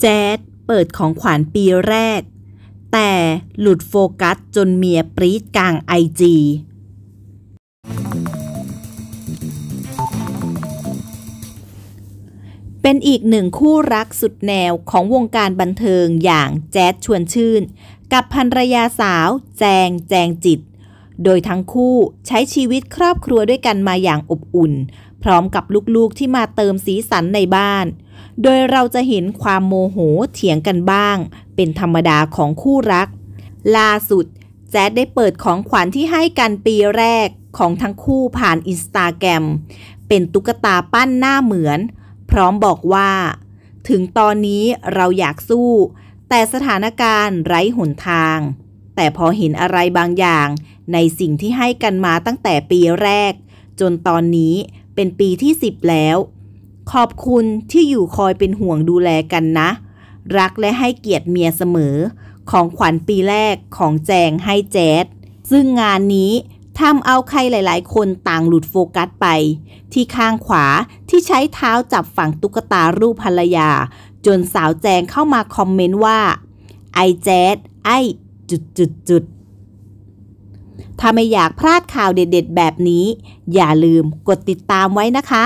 แจ๊ดเปิดของขวัญปีแรก แต่หลุดโฟกัสจนเมียปรีดกลางไอจีเป็นอีกหนึ่งคู่รักสุดแนวของวงการบันเทิงอย่างแจ๊ดชวนชื่น กับภรรยาสาว แจงแจงจิต โดยทั้งคู่ใช้ชีวิตครอบครัวด้วยกันมาอย่างอบอุ่นพร้อมกับลูกๆที่มาเติมสีสันในบ้าน โดยเราจะเห็นความโมโหเถียงกันบ้าง เป็นธรรมดาของคู่รัก ล่าสุด แจ๊ดได้เปิดของขวัญที่ให้กันปีแรก ของทั้งคู่ผ่านอินสตาแกรมเป็นตุ๊กตาปั้นหน้าเหมือน พร้อมบอกว่า ถึงตอนนี้เราอยากสู้ แต่สถานการณ์ไร้หนทาง แต่พอเห็นอะไรบางอย่างในสิ่งที่ให้กันมาตั้งแต่ปีแรกจนตอนนี้เป็นปีที่ 10 แล้วขอบคุณที่อยู่คอยเป็นห่วงดูแลกันนะ รักและให้เกียรติเมียเสมอ ของขวัญปีแรกของแจงให้แจ๊ดซึ่งงานนี้ทำเอาใครหลายๆ คนต่างหลุดโฟกัสไป ที่ข้างขวาที่ใช้เท้าจับฝั่งตุ๊กตารูปภรรยา จนสาวแจงเข้ามาคอมเมนต์ว่า ไอแจ๊ดไอจุดจุดจุดถ้าไม่อยากพลาดข่าวเด็ดๆ แบบนี้ อย่าลืมกดติดตามไว้นะคะ